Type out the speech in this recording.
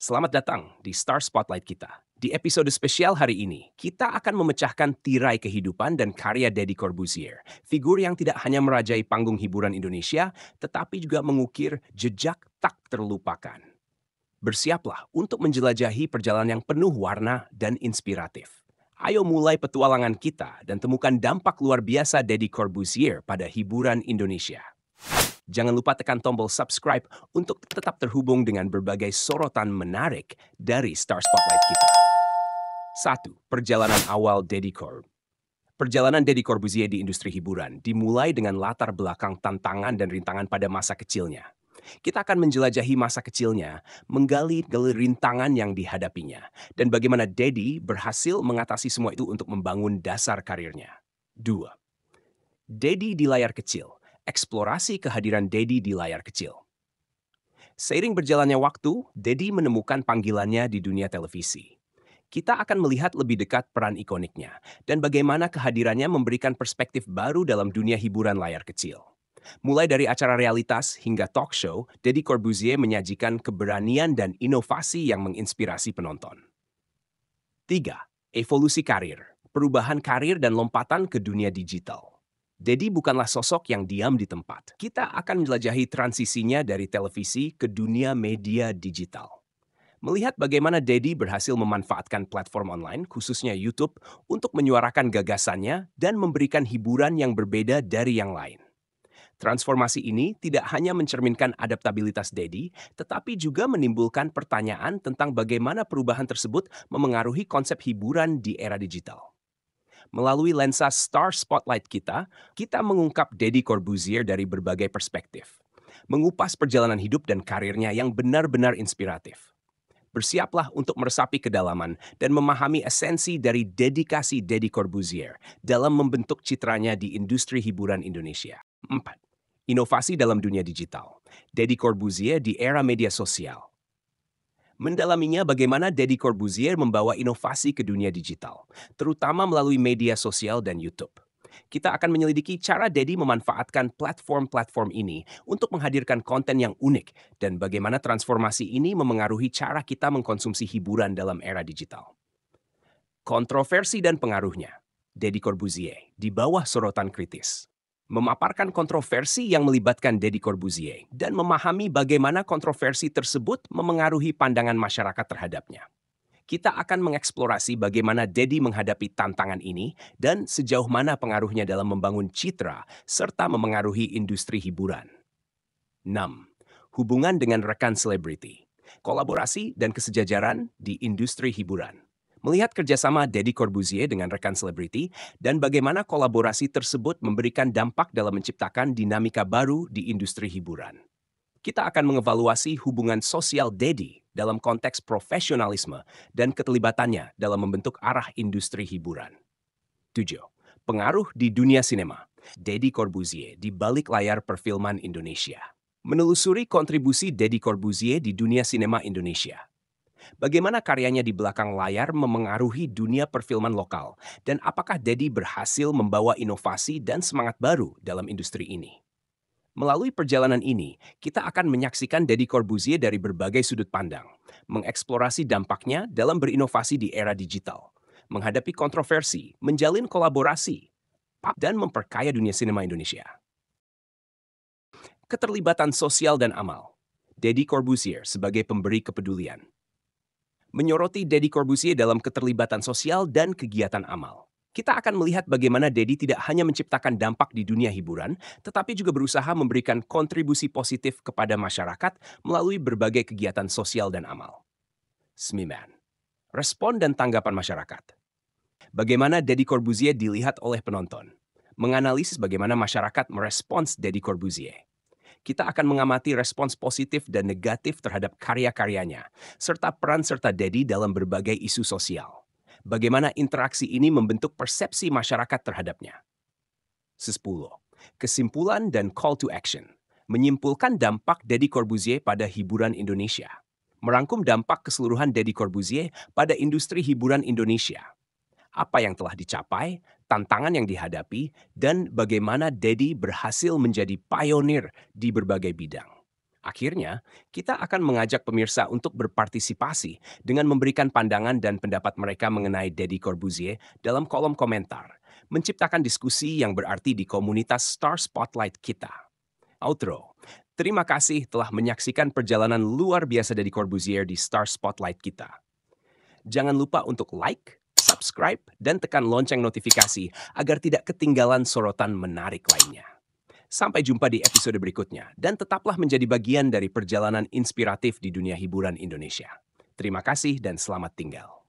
Selamat datang di Star Spotlight kita. Di episode spesial hari ini, kita akan memecahkan tirai kehidupan dan karya Deddy Corbuzier, figur yang tidak hanya merajai panggung hiburan Indonesia, tetapi juga mengukir jejak tak terlupakan. Bersiaplah untuk menjelajahi perjalanan yang penuh warna dan inspiratif. Ayo mulai petualangan kita dan temukan dampak luar biasa Deddy Corbuzier pada hiburan Indonesia. Jangan lupa tekan tombol subscribe untuk tetap terhubung dengan berbagai sorotan menarik dari Star Spotlight kita. 1. Perjalanan awal Deddy Corb Perjalanan Deddy Corbuzier di industri hiburan dimulai dengan latar belakang tantangan dan rintangan pada masa kecilnya. Kita akan menjelajahi masa kecilnya, menggali rintangan yang dihadapinya, dan bagaimana Deddy berhasil mengatasi semua itu untuk membangun dasar karirnya. 2. Deddy di layar kecil eksplorasi kehadiran Dedi di layar kecil. Seiring berjalannya waktu, Dedi menemukan panggilannya di dunia televisi. Kita akan melihat lebih dekat peran ikoniknya dan bagaimana kehadirannya memberikan perspektif baru dalam dunia hiburan layar kecil. Mulai dari acara realitas hingga talk show, Dedi Corbuzier menyajikan keberanian dan inovasi yang menginspirasi penonton. 3. Evolusi karir, perubahan karir dan lompatan ke dunia digital. Dedi bukanlah sosok yang diam di tempat. Kita akan menjelajahi transisinya dari televisi ke dunia media digital. Melihat bagaimana Dedi berhasil memanfaatkan platform online, khususnya YouTube, untuk menyuarakan gagasannya dan memberikan hiburan yang berbeda dari yang lain. Transformasi ini tidak hanya mencerminkan adaptabilitas Dedi, tetapi juga menimbulkan pertanyaan tentang bagaimana perubahan tersebut memengaruhi konsep hiburan di era digital melalui lensa Star Spotlight kita, kita mengungkap Deddy Corbuzier dari berbagai perspektif. Mengupas perjalanan hidup dan karirnya yang benar-benar inspiratif. Bersiaplah untuk meresapi kedalaman dan memahami esensi dari dedikasi Deddy Corbuzier dalam membentuk citranya di industri hiburan Indonesia. 4. Inovasi dalam dunia digital. Deddy Corbuzier di era media sosial Mendalaminya bagaimana Deddy Corbuzier membawa inovasi ke dunia digital, terutama melalui media sosial dan YouTube. Kita akan menyelidiki cara Deddy memanfaatkan platform-platform ini untuk menghadirkan konten yang unik dan bagaimana transformasi ini memengaruhi cara kita mengkonsumsi hiburan dalam era digital. Kontroversi dan pengaruhnya. Deddy Corbuzier di bawah sorotan kritis memaparkan kontroversi yang melibatkan Deddy Corbuzier dan memahami bagaimana kontroversi tersebut memengaruhi pandangan masyarakat terhadapnya. Kita akan mengeksplorasi bagaimana Deddy menghadapi tantangan ini dan sejauh mana pengaruhnya dalam membangun citra serta memengaruhi industri hiburan. 6. Hubungan dengan rekan selebriti, kolaborasi dan kesejajaran di industri hiburan melihat kerjasama Deddy Corbuzier dengan rekan selebriti dan bagaimana kolaborasi tersebut memberikan dampak dalam menciptakan dinamika baru di industri hiburan. Kita akan mengevaluasi hubungan sosial Deddy dalam konteks profesionalisme dan keterlibatannya dalam membentuk arah industri hiburan. 7. Pengaruh di dunia sinema. Deddy Corbuzier di balik layar perfilman Indonesia. Menelusuri kontribusi Deddy Corbuzier di dunia sinema Indonesia Bagaimana karyanya di belakang layar memengaruhi dunia perfilman lokal? Dan apakah Dedi berhasil membawa inovasi dan semangat baru dalam industri ini? Melalui perjalanan ini, kita akan menyaksikan Dedi Corbuzier dari berbagai sudut pandang, mengeksplorasi dampaknya dalam berinovasi di era digital, menghadapi kontroversi, menjalin kolaborasi, dan memperkaya dunia sinema Indonesia. Keterlibatan sosial dan amal. Dedi Corbuzier sebagai pemberi kepedulian menyoroti Deddy Corbusier dalam keterlibatan sosial dan kegiatan amal. Kita akan melihat bagaimana Deddy tidak hanya menciptakan dampak di dunia hiburan, tetapi juga berusaha memberikan kontribusi positif kepada masyarakat melalui berbagai kegiatan sosial dan amal. Smiman, respon dan tanggapan masyarakat. Bagaimana Deddy Corbusier dilihat oleh penonton? Menganalisis bagaimana masyarakat merespons Deddy Corbusier kita akan mengamati respons positif dan negatif terhadap karya-karyanya, serta peran serta Dedi dalam berbagai isu sosial. Bagaimana interaksi ini membentuk persepsi masyarakat terhadapnya. Sepuluh, Kesimpulan dan call to action. Menyimpulkan dampak Dedi Corbusier pada hiburan Indonesia. Merangkum dampak keseluruhan Dedi Corbusier pada industri hiburan Indonesia. Apa yang telah dicapai, tantangan yang dihadapi, dan bagaimana Dedi berhasil menjadi pionir di berbagai bidang. Akhirnya, kita akan mengajak pemirsa untuk berpartisipasi dengan memberikan pandangan dan pendapat mereka mengenai Dedi Corbuzier dalam kolom komentar, menciptakan diskusi yang berarti di komunitas Star Spotlight kita. Outro, terima kasih telah menyaksikan perjalanan luar biasa Dedi Corbuzier di Star Spotlight kita. Jangan lupa untuk like, subscribe, dan tekan lonceng notifikasi agar tidak ketinggalan sorotan menarik lainnya. Sampai jumpa di episode berikutnya, dan tetaplah menjadi bagian dari perjalanan inspiratif di dunia hiburan Indonesia. Terima kasih dan selamat tinggal.